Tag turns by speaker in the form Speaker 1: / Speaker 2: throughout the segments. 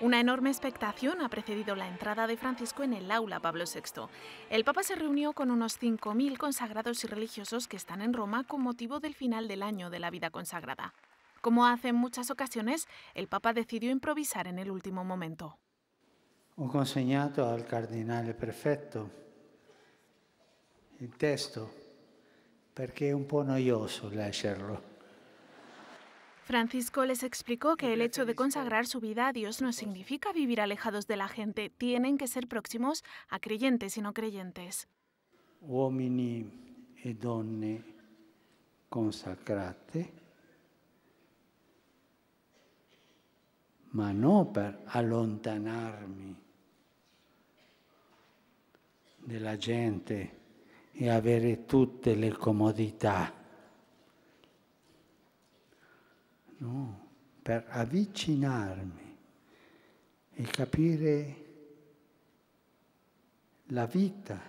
Speaker 1: Una enorme expectación ha precedido la entrada de Francisco en el aula Pablo VI. El Papa se reunió con unos 5.000 consagrados y religiosos que están en Roma con motivo del final del año de la vida consagrada. Como hace en muchas ocasiones, el Papa decidió improvisar en el último momento.
Speaker 2: Un consegnato al cardinal perfecto, el texto, porque es un poco noioso leerlo.
Speaker 1: Francisco les explicó que el hecho de consagrar su vida a Dios no significa vivir alejados de la gente, tienen que ser próximos a creyentes y no creyentes.
Speaker 2: Uomini e donne consacrate, ma no per de la gente y e avere tutte le comodità. no? per avvicinarmi e capire la vita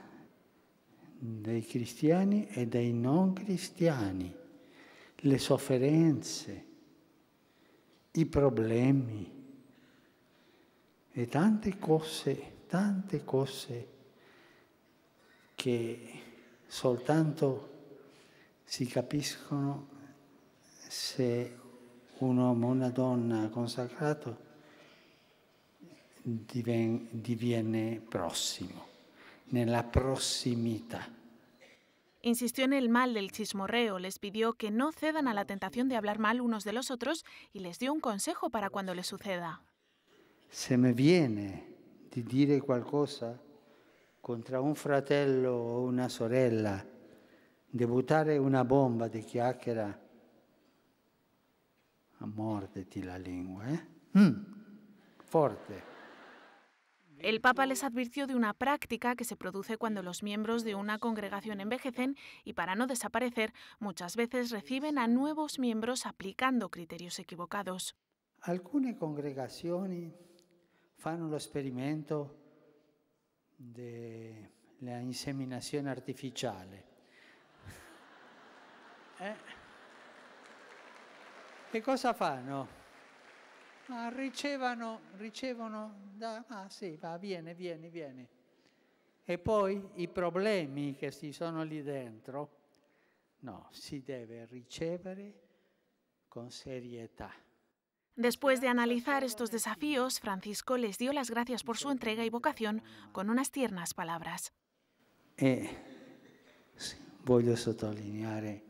Speaker 2: dei cristiani e dei non cristiani, le sofferenze, i problemi e tante cose, tante cose che soltanto si capiscono se un uomo una donna consacrato ...diviene diviene prossimo, nella prossimità.
Speaker 1: Insistió en el mal del chismorreo, les pidió que no cedan a la tentación de hablar mal unos de los otros y les dio un consejo para cuando le suceda.
Speaker 2: Se me viene ...de dire qualcosa ...contra un fratello o una sorella, ...de buttare una bomba de chiacchiera la lengua, ¿eh? mm.
Speaker 1: El Papa les advirtió de una práctica que se produce cuando los miembros de una congregación envejecen y para no desaparecer muchas veces reciben a nuevos miembros aplicando criterios equivocados.
Speaker 2: Algunas congregaciones hacen lo experimento de la inseminación artificial. Eh? Che cosa fanno? Ma ah, ricevano, ricevono da... Ah sì, va, viene, viene, viene. E poi i problemi che si sono lì dentro, no, si deve ricevere con serietà.
Speaker 1: Después de analizar estos desafíos, Francisco les dio las gracias por su entrega y vocación con unas tiernas palabras.
Speaker 2: Eh, voglio sottolineare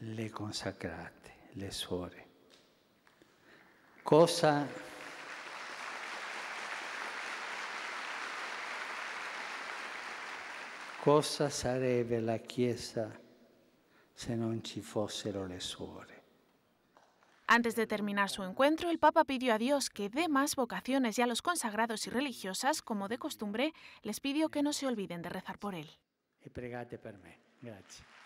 Speaker 2: le consacrate, le suore. Cosa, cosa sarebbe la Chiesa se non ci fossero le suore?
Speaker 1: Antes de terminar su encuentro, el Papa pidió a Dios que dé más vocaciones y a los consagrados y religiosas, como de costumbre, les pidió que no se olviden de rezar por él.
Speaker 2: Y pregate por mí. Gracias.